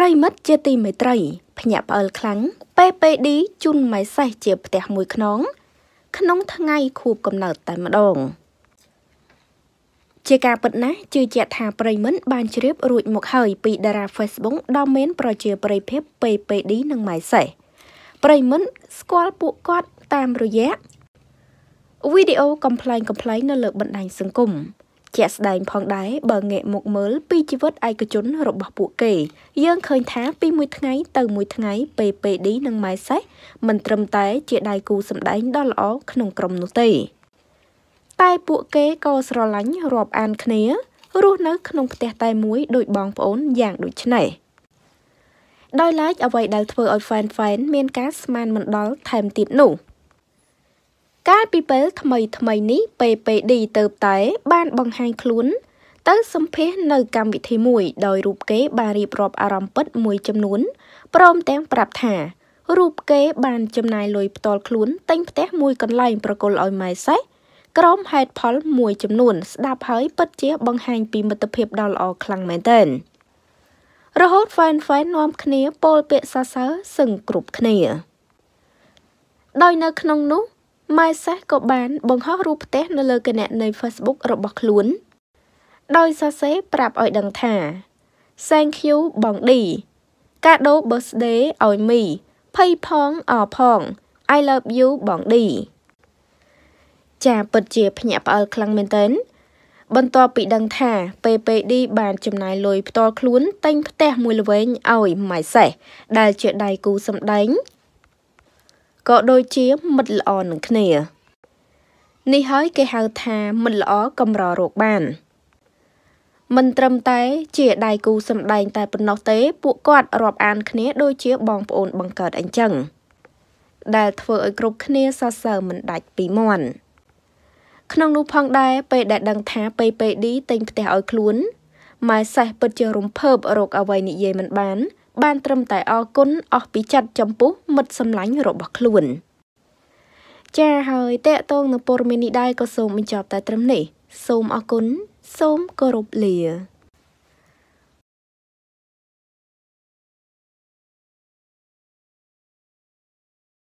ប្រិមិត្តជាទីមេត្រីភ្ញាក់ផ្អើលខ្លាំង PPD ជូនម៉ៃសេះជាផ្ទះមួយខ្នងក្នុងថ្ងៃខួបកំណើតតែម្ដងជាការពិតណាស់ជឿជាក់ថាប្រិមិត្តបានជ្រាបរួចមកហើយពីតារា Facebook ដ៏មានប្រជាប្រិយភាព PPD និងម៉ៃសេះប្រិមិត្តស្គាល់ពួកគាត់តាមរយៈវីដេអូកំ pl ែងកំ pl ែងនៅលើបណ្ដាញសង្គមជាក់ស្ដែងផងដែរបើងាកមកមើលពីជីវិតឯកជនរបស់ពួកគេយើងឃើញថាពីមួយថ្ងៃទៅមួយថ្ងៃ PPD និងម៉ែសេះមិនត្រឹមតែជាដៃគូសម្ដែងដ៏ល្អក្នុងក្រុមនោះទេតែពួកគេក៏ស្រឡាញ់រាប់អានគ្នារស់នៅក្នុងផ្ទះតែមួយដោយបងប្អូនយ៉ាងដូចនេះដោយឡែកអ្វីដែលធ្វើឲ្យ fan fan មានការស្មានមិនដល់ថែមទៀតនោះកាលពីពេលថ្មីថ្មីនេះ PPD ទៅតែបានបង្ហាញខ្លួនទៅសម្ភាសនៅកម្មវិធីមួយដោយរូបគេបានរៀបរាប់អារម្មណ៍ពិតមួយចំនួនព្រមទាំងប្រាប់ថា រូបគេបានចំណាយលុយផ្ទាល់ខ្លួនទិញផ្ទះមួយកន្លែងប្រគល់ឲ្យម៉ែសេះក្រុមហេតុផលមួយចំនួនស្ដាប់ហើយពិតជាបង្ហាញពីមិត្តភាពដ៏ល្អខ្លាំងមែនទែនរហូត fan fan នាំគ្នាពោលពាក្យសរសើរសឹងគ្រប់គ្នា ដោយនៅក្នុងនោះម៉ែសេះក៏បានបង្ហោះរូបផ្ទះនៅលើគណនី Facebook របស់ខ្លួនដោយសរសេរប្រាប់ឲ្យដឹងថា Thank you បងឌីកាដូ birthday ឲ្យមីភ័យផងអផង I love you បងឌីចាពិតជាភ្ញាក់ផ្អើលខ្លាំងមែនទែនបន្ទាប់ពីដឹងថា PPD បានចំណាយលុយផ្ទាល់ខ្លួនទិញផ្ទះមួយល្វែងឲ្យម៉ៃសេះដែលជាដៃគូសម្ដែងក៏ដូចជាមិត្តល្អនឹងគ្នា នេះហើយគេហៅថាមិត្តល្អកម្ររោគបានមិនត្រឹមតែ ជាដៃគូសម្ដែងតែប៉ុណ្ណោះទេពួកគាត់រាប់អាន គ្នាដូចជាបងប្អូនបង្កើតអញ្ចឹងដែលធ្វើឲ្យគ្រប់គ្នាសរសើរមិនដាច់ពីមន់ក្នុងនោះផងដែរពេលដែលដឹងថា PPD ទិញផ្ទះឲ្យខ្លួនម៉ែសេះពិតជារំភើបរកអ្វីនិយាយមិនបានបានត្រឹមតែអរគុណអស់ពីចិត្តចំពោះមិត្តសម្លាញ់របស់ខ្លួន ចា៎ហើយតកតងនៅព័ត៌មាននេះដែរក៏សូមបញ្ចប់តែត្រឹមនេះ សូមអរគុណសូមគោរពលា